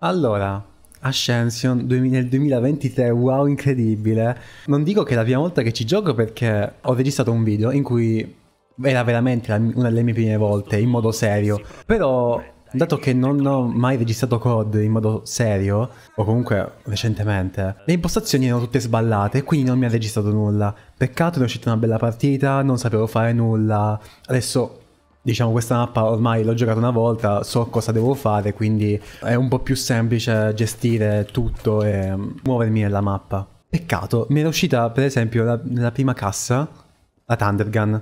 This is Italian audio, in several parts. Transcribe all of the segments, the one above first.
Allora, Ascension nel 2023, wow incredibile. Non dico che è la prima volta che ci gioco perché ho registrato un video in cui era veramente una delle mie prime volte, in modo serio. Però, dato che non ho mai registrato COD in modo serio, o comunque recentemente, le impostazioni erano tutte sballate, e quindi non mi ha registrato nulla. Peccato, è uscita una bella partita, non sapevo fare nulla. Adesso diciamo questa mappa ormai l'ho giocata una volta, so cosa devo fare, quindi è un po' più semplice gestire tutto e muovermi nella mappa. Peccato, mi era uscita per esempio la, nella prima cassa la Thunder Gun.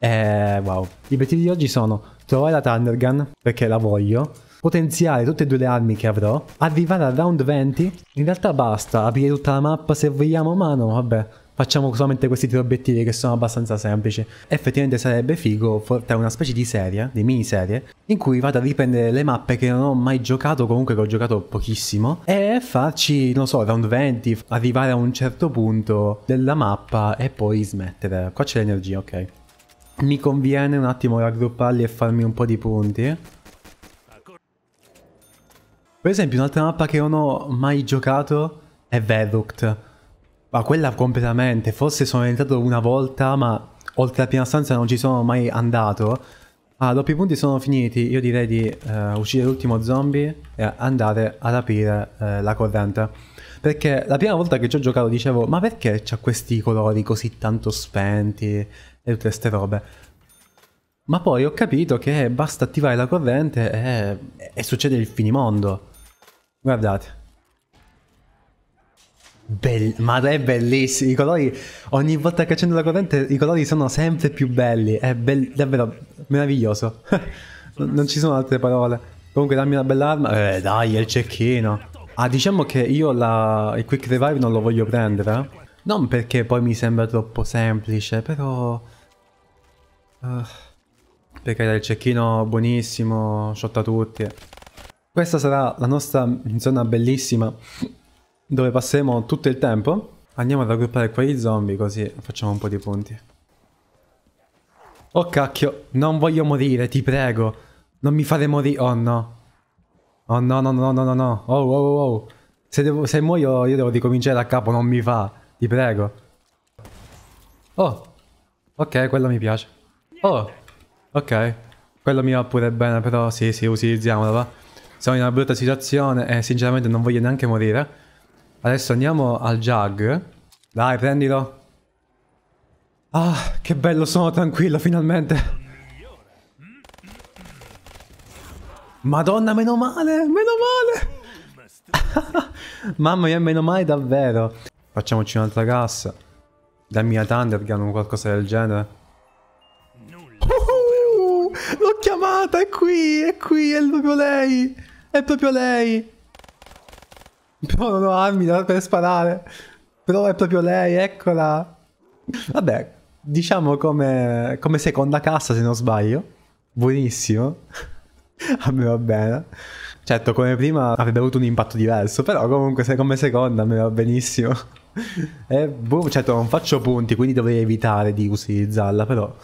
E eh, wow. gli obiettivi di oggi sono trovare la Thunder Gun, perché la voglio, potenziare tutte e due le armi che avrò, arrivare al round 20, in realtà basta, aprire tutta la mappa se vogliamo, ma no, vabbè. Facciamo solamente questi tre obiettivi che sono abbastanza semplici. Effettivamente sarebbe figo portare una specie di serie, di miniserie, in cui vado a riprendere le mappe che non ho mai giocato, comunque che ho giocato pochissimo, e farci, non so, round 20, arrivare a un certo punto della mappa e poi smettere. Qua c'è l'energia, ok. Mi conviene un attimo raggrupparli e farmi un po' di punti. Per esempio, un'altra mappa che non ho mai giocato è Verrucht. Ma quella completamente, forse sono entrato una volta, ma oltre la prima stanza non ci sono mai andato. Ah, doppi punti sono finiti, io direi di eh, uccidere l'ultimo zombie e andare ad aprire eh, la corrente. Perché la prima volta che ci ho giocato dicevo, ma perché c'ha questi colori così tanto spenti e tutte queste robe? Ma poi ho capito che basta attivare la corrente e, e succede il finimondo. Guardate. Bell- ma è bellissimo. I colori, ogni volta che accendo la corrente, i colori sono sempre più belli. È be- davvero meraviglioso. non ci sono altre parole. Comunque, dammi una bella arma. Eh, dai, è il cecchino. Ah, diciamo che io la... il Quick Revive non lo voglio prendere. Eh. Non perché poi mi sembra troppo semplice, però. Uh, perché il cecchino buonissimo, sciotta tutti. Questa sarà la nostra zona bellissima dove passeremo tutto il tempo. Andiamo ad raggruppare quei zombie così facciamo un po' di punti. Oh cacchio, non voglio morire, ti prego. Non mi fare morire. Oh no. Oh no, no, no, no, no, no. Oh, oh, oh, oh. Se, devo, se muoio io devo ricominciare da capo, non mi fa. Ti prego. Oh. Ok, quello mi piace. Oh. Ok. Quello mi va pure bene, però sì, sì, utilizziamolo, va. Siamo in una brutta situazione e sinceramente non voglio neanche morire. Adesso andiamo al jug. Dai, prendilo. Ah, che bello, sono tranquillo finalmente. Madonna, meno male, meno male. Mamma mia, meno male davvero. Facciamoci un'altra gas. Dammi la Thundergun o qualcosa del genere. L'ho chiamata, è qui, è qui, è proprio lei. È proprio lei. Però non ho armi per sparare. Però è proprio lei, eccola. Vabbè, diciamo come, come seconda cassa se non sbaglio. Buonissimo. a me va bene. Certo, come prima avrebbe avuto un impatto diverso, però comunque se come seconda a me va benissimo. e eh, boom, certo non faccio punti, quindi dovrei evitare di utilizzarla, però...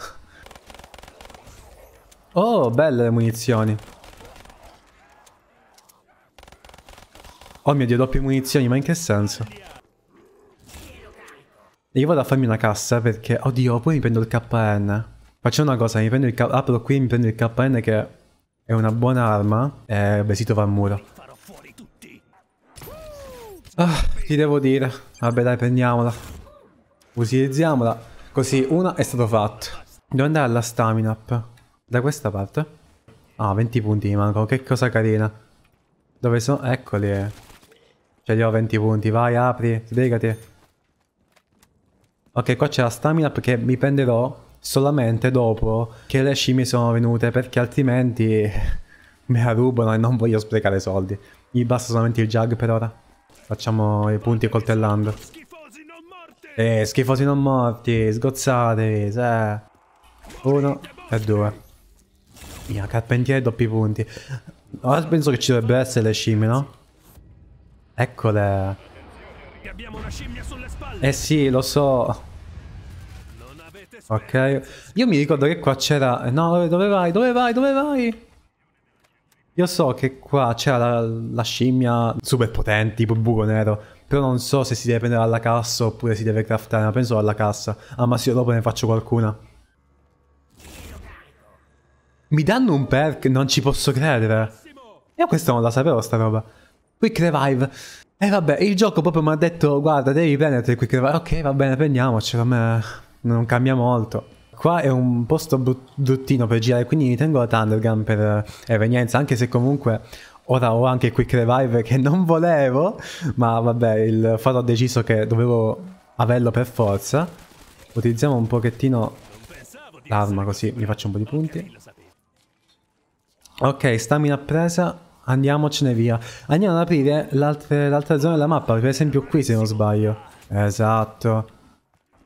Oh, belle le munizioni. Oh mio dio, doppie munizioni, ma in che senso? Io vado a farmi una cassa perché... Oddio, poi mi prendo il KN. Faccio una cosa, mi prendo il K... apro qui mi prendo il KN che è una buona arma e si trova al muro. Ah, ti devo dire. Vabbè dai, prendiamola. Utilizziamola. Così, una è stato fatto. Devo andare alla stamina up. Da questa parte? Ah, 20 punti mi mancano, che cosa carina. Dove sono? Eccoli. Eh. Cioè gli ho 20 punti, vai apri, sbrigati. Ok, qua c'è la stamina perché mi prenderò solamente dopo che le scimmie sono venute perché altrimenti me la rubano e non voglio sprecare soldi. Mi basta solamente il jug per ora. Facciamo i punti coltellando. Eh, schifosi non morti, sgozzati, sì. Uno e due. Mia, carpentiere doppi punti. Ora penso che ci dovrebbero essere le scimmie, no? Eccole. Eh sì, lo so. Ok. Io mi ricordo che qua c'era... No, dove vai? Dove vai? Dove vai? Io so che qua c'era la, la, scimmia super potente, tipo buco nero. Però non so se si deve prendere alla cassa oppure si deve craftare. Ma penso alla cassa. Ah, ma sì, dopo ne faccio qualcuna. Mi danno un perk? Non ci posso credere. Io questa non la sapevo, sta roba. Quick Revive. E vabbè, il gioco proprio mi ha detto, guarda, devi prendere il Quick Revive. Ok, va bene, prendiamoci, a me non cambia molto qua è un posto bruttino per girare, quindi mi tengo la Thundergun per evenienza, eh, anche se comunque ora ho anche Quick Revive che non volevo, ma vabbè, il foro ha deciso che dovevo averlo per forza. Utilizziamo un pochettino l'arma così mi faccio un po' di punti. Ok, stamina presa andiamocene via. Andiamo ad aprire l'altra zona della mappa, per esempio qui se non sbaglio. Esatto.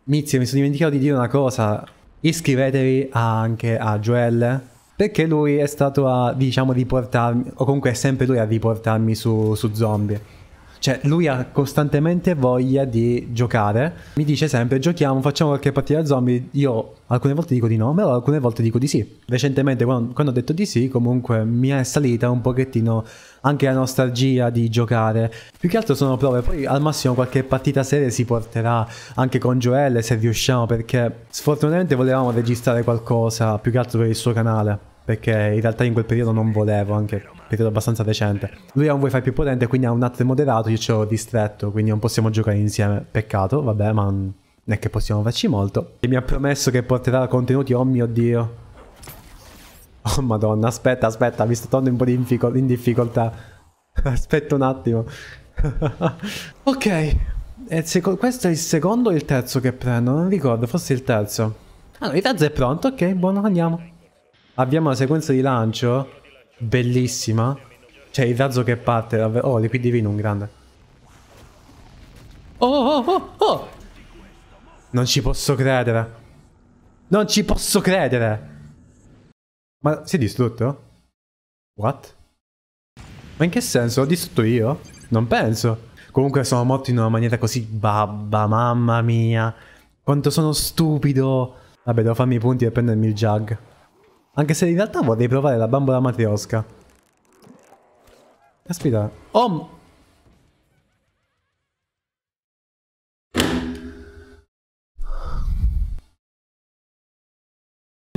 Mizio, mi sono dimenticato di dire una cosa. Iscrivetevi anche a Joel, perché lui è stato a, diciamo, riportarmi, o comunque è sempre lui a riportarmi su, su zombie. Cioè, lui ha costantemente voglia di giocare. Mi dice sempre: giochiamo, facciamo qualche partita zombie. Io alcune volte dico di no, ma alcune volte dico di sì. Recentemente, quando, quando ho detto di sì, comunque mi è salita un pochettino anche la nostalgia di giocare. Più che altro sono prove. Poi al massimo qualche partita serie si porterà anche con Joelle se riusciamo, perché sfortunatamente volevamo registrare qualcosa più che altro per il suo canale perché in realtà in quel periodo non volevo, anche un periodo abbastanza decente. Lui ha un wifi più potente, quindi ha un NAT moderato, io ci ho distretto, quindi non possiamo giocare insieme. Peccato, vabbè, ma non è che possiamo farci molto. E mi ha promesso che porterà contenuti, oh mio Dio. Oh madonna, aspetta, aspetta, mi sto tornando un po' difficol in difficoltà. Aspetta un attimo. ok, questo è il secondo o il terzo che prendo? Non ricordo, forse il terzo. Ah no, il terzo è pronto, ok, buono, andiamo. Abbiamo la sequenza di lancio, bellissima. Cioè il razzo che parte, davvero. oh, liquid divino, un grande. Oh, oh, oh, oh, oh! Non ci posso credere. Non ci posso credere! Ma si è distrutto? What? Ma in che senso? L'ho distrutto io? Non penso. Comunque sono morto in una maniera così babba, mamma mia. Quanto sono stupido. Vabbè, devo farmi i punti e prendermi il jug. Anche se in realtà vorrei provare la bambola matriosca. Caspita. Oh!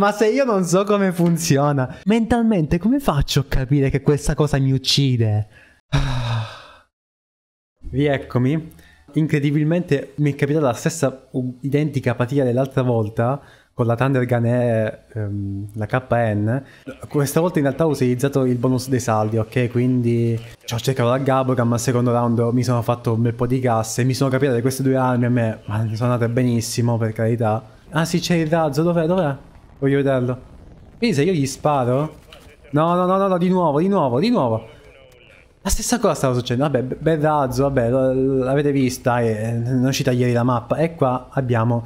Ma se io non so come funziona, mentalmente come faccio a capire che questa cosa mi uccide? Rieccomi. Incredibilmente mi è capitata la stessa identica apatia dell'altra volta, con la Thunder Gun e um, la KN, questa volta in realtà ho utilizzato il bonus dei saldi, ok? Quindi ci ho cercato la Gabogam, al secondo round mi sono fatto un bel po' di casse, mi sono capito che queste due armi a me ma sono andate benissimo, per carità. Ah sì, c'è il razzo, dov'è? Dov'è? Voglio vederlo. Quindi se io gli sparo... No, no, no, no, no, di nuovo, di nuovo, di nuovo. La stessa cosa stava succedendo, vabbè, bel razzo, vabbè, l'avete vista, e non ci ieri la mappa. E qua abbiamo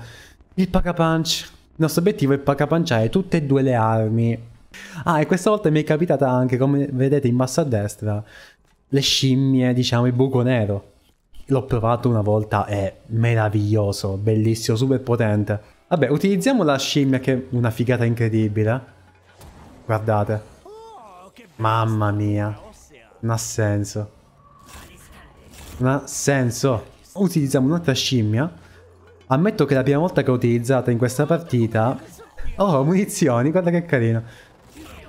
il Paca Punch il nostro obiettivo è pacapanciare tutte e due le armi. Ah, e questa volta mi è capitata anche, come vedete in basso a destra, le scimmie, diciamo, il buco nero. L'ho provato una volta, è meraviglioso, bellissimo, super potente. Vabbè, utilizziamo la scimmia che è una figata incredibile. Guardate. Mamma mia. Non ha senso. Non ha senso. Utilizziamo un'altra scimmia Ammetto che la prima volta che ho utilizzato in questa partita... Oh, munizioni, guarda che carino.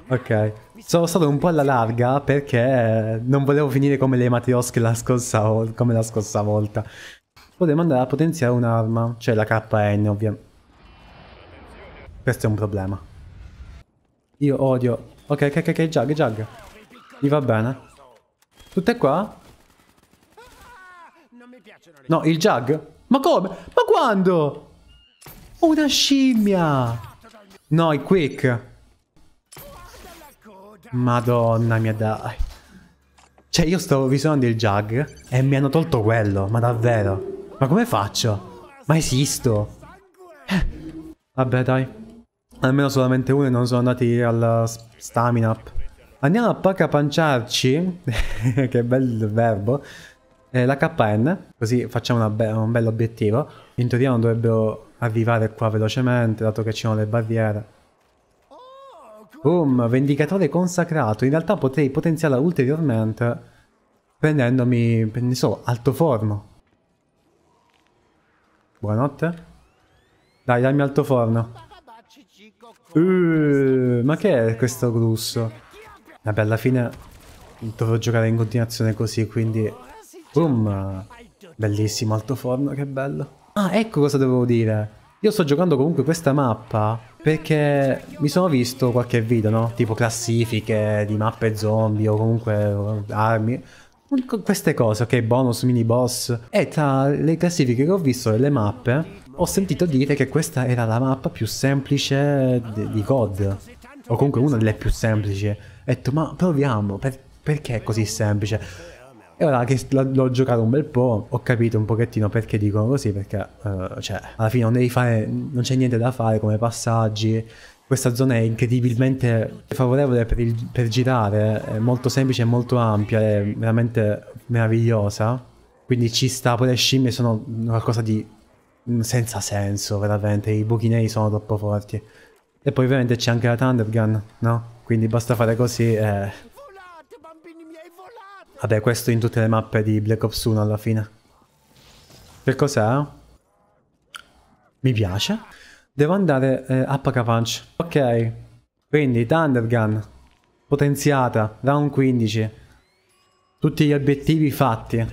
Ok. Sono stato un po' alla larga perché non volevo finire come le matriosche la scorsa, come la scorsa volta. Potremmo andare a potenziare un'arma, cioè la KN ovviamente. Questo è un problema. Io odio... Ok, ok, ok, jug, jug. Mi va bene. Tutte qua? Ah, no, il jug? Ma come? Ma quando? Ho una scimmia! No, è quick. Madonna mia, dai. Cioè, io stavo visionando il jug e mi hanno tolto quello, ma davvero. Ma come faccio? Ma esisto? Eh. Vabbè, dai. Almeno solamente uno e non sono andati al stamina Andiamo a pacapanciarci. che bel verbo eh, la KN, così facciamo be- un bel obiettivo. In teoria non dovrebbero arrivare qua velocemente, dato che ci sono le barriere. Boom, um, vendicatore consacrato. In realtà potrei potenziarla ulteriormente prendendomi, ne so, alto forno. Buonanotte. Dai, dammi alto forno. Uh, ma che è questo grusso? Vabbè, alla fine dovrò giocare in continuazione così, quindi Boom. Bellissimo alto forno, che bello. Ah, ecco cosa dovevo dire. Io sto giocando comunque questa mappa perché mi sono visto qualche video, no? Tipo classifiche di mappe zombie o comunque eh, armi. Ecco queste cose, ok? Bonus, mini boss. E tra le classifiche che ho visto e le mappe, ho sentito dire che questa era la mappa più semplice di COD. O comunque una delle più semplici. Ho detto, ma proviamo, per perché è così semplice? E ora che l'ho giocato un bel po', ho capito un pochettino perché dicono così, perché uh, cioè, alla fine non devi fare, non c'è niente da fare come passaggi, questa zona è incredibilmente favorevole per, il, per, girare, è molto semplice e molto ampia, è veramente meravigliosa. Quindi ci sta, poi le scimmie sono qualcosa di mm, senza senso, veramente, i buchi neri sono troppo forti. E poi ovviamente c'è anche la Thunder Gun, no? Quindi basta fare così e Vabbè, questo in tutte le mappe di Black Ops 1 alla fine. Che cos'è? Mi piace. Devo andare eh, HK Punch. Ok. Quindi, Thunder Gun. Potenziata. Round 15. Tutti gli obiettivi fatti.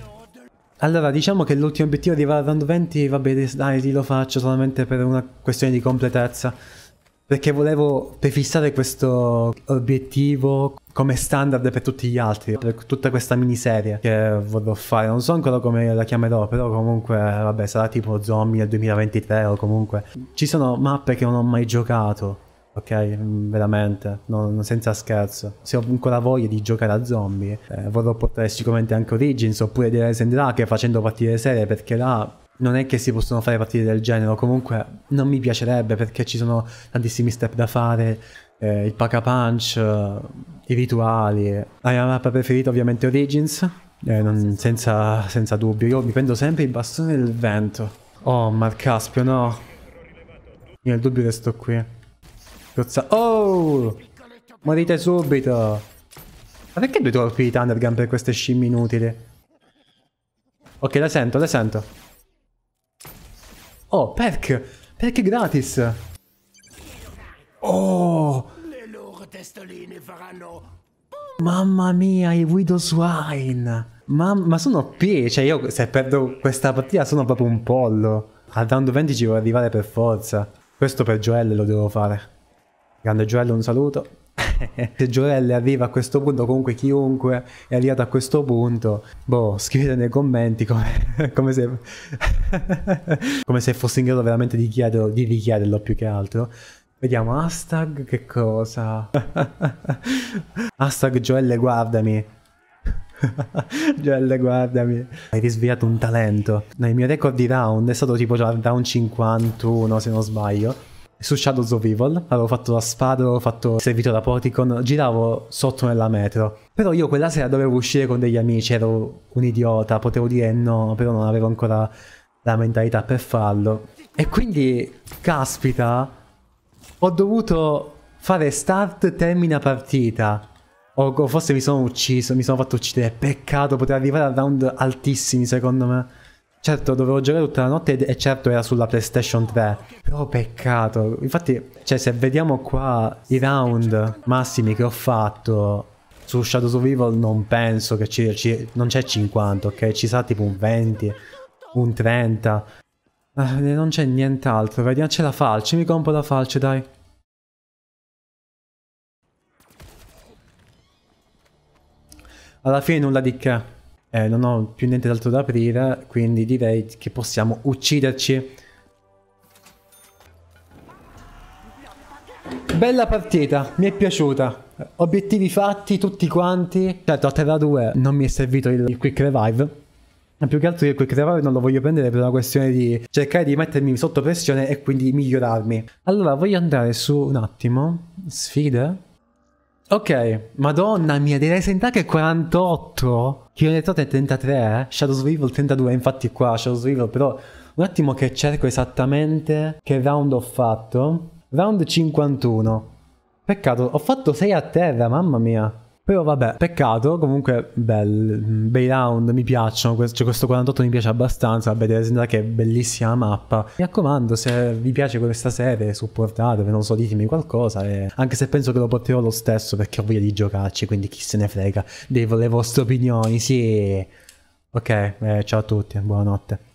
Allora, diciamo che l'ultimo obiettivo di arrivare al round 20, vabbè, dai, lo faccio solamente per una questione di completezza perché volevo prefissare questo obiettivo come standard per tutti gli altri, per tutta questa miniserie che vorrò fare. Non so ancora come la chiamerò, però comunque, vabbè, sarà tipo Zombie nel 2023 o comunque. Ci sono mappe che non ho mai giocato, ok? Veramente, non, senza scherzo. Se ho ancora voglia di giocare a zombie, eh, vorrò portare sicuramente anche Origins oppure di Resident Evil facendo partire serie, perché là non è che si possono fare partite del genere, comunque non mi piacerebbe perché ci sono tantissimi step da fare, eh, il pack a punch, eh, i rituali. La mia mappa preferita ovviamente Origins, eh, non, senza, senza, dubbio. Io mi prendo sempre il bastone del vento. Oh, Marcaspio, no. Io nel dubbio resto qui. Prozza oh! Morite subito! Ma perché due colpi di Thundergun per queste scimmie inutili? Ok, la sento, la sento. Oh, perk! Perk gratis! Oh! Le loro testoline faranno... Mamma mia, i Widow Swine! Ma, ma sono OP, cioè io se perdo questa partita sono proprio un pollo. Al round 20 ci voglio arrivare per forza. Questo per Joel lo devo fare. Grande Joel, un saluto. Se Giorelli arriva a questo punto, comunque chiunque è arrivato a questo punto, boh, scrivete nei commenti come, come se, come se fossi in grado veramente di, chiederlo, di richiederlo più che altro. Vediamo, hashtag che cosa? hashtag Joelle guardami. Joelle guardami. Hai risvegliato un talento. No, il mio record di round è stato tipo già round 51 se non sbaglio su Shadows of Evil, avevo fatto la spada, avevo fatto il servito da Porticon, giravo sotto nella metro. Però io quella sera dovevo uscire con degli amici, ero un idiota, potevo dire no, però non avevo ancora la mentalità per farlo. E quindi, caspita, ho dovuto fare start, termina partita. O forse mi sono ucciso, mi sono fatto uccidere. Peccato, poter arrivare a round altissimi secondo me. Certo, dovevo giocare tutta la notte e certo era sulla PlayStation 3. Però peccato. Infatti, cioè, se vediamo qua i round massimi che ho fatto su Shadow of Evil, non penso che ci, ci non c'è 50, ok? Ci sarà tipo un 20, un 30. Ah, eh, non c'è nient'altro. Vediamo, c'è la falce. Mi compro la falce, dai. Alla fine nulla di che eh, non ho più niente d'altro da aprire, quindi direi che possiamo ucciderci. Bella partita, mi è piaciuta. Obiettivi fatti, tutti quanti. Certo, a Terra 2 non mi è servito il Quick Revive. Ma più che altro io il Quick Revive non lo voglio prendere per una questione di cercare di mettermi sotto pressione e quindi migliorarmi. Allora, voglio andare su un attimo. Sfide? Ok, madonna mia, dei Resident Evil 48, che ho detto 33, eh? Shadows of Evil 32, infatti qua Shadows of Evil, però un attimo che cerco esattamente che round ho fatto. Round 51. Peccato, ho fatto 6 a terra, mamma mia. Però vabbè, peccato, comunque bel, bei round mi piacciono, cioè questo 48 mi piace abbastanza, vabbè Bethesda che è bellissima mappa. Mi raccomando, se vi piace questa serie supportatevi, non so, ditemi qualcosa, e... anche se penso che lo porterò lo stesso perché ho voglia di giocarci, quindi chi se ne frega, devo le vostre opinioni, sì. Ok, eh, ciao a tutti, buonanotte.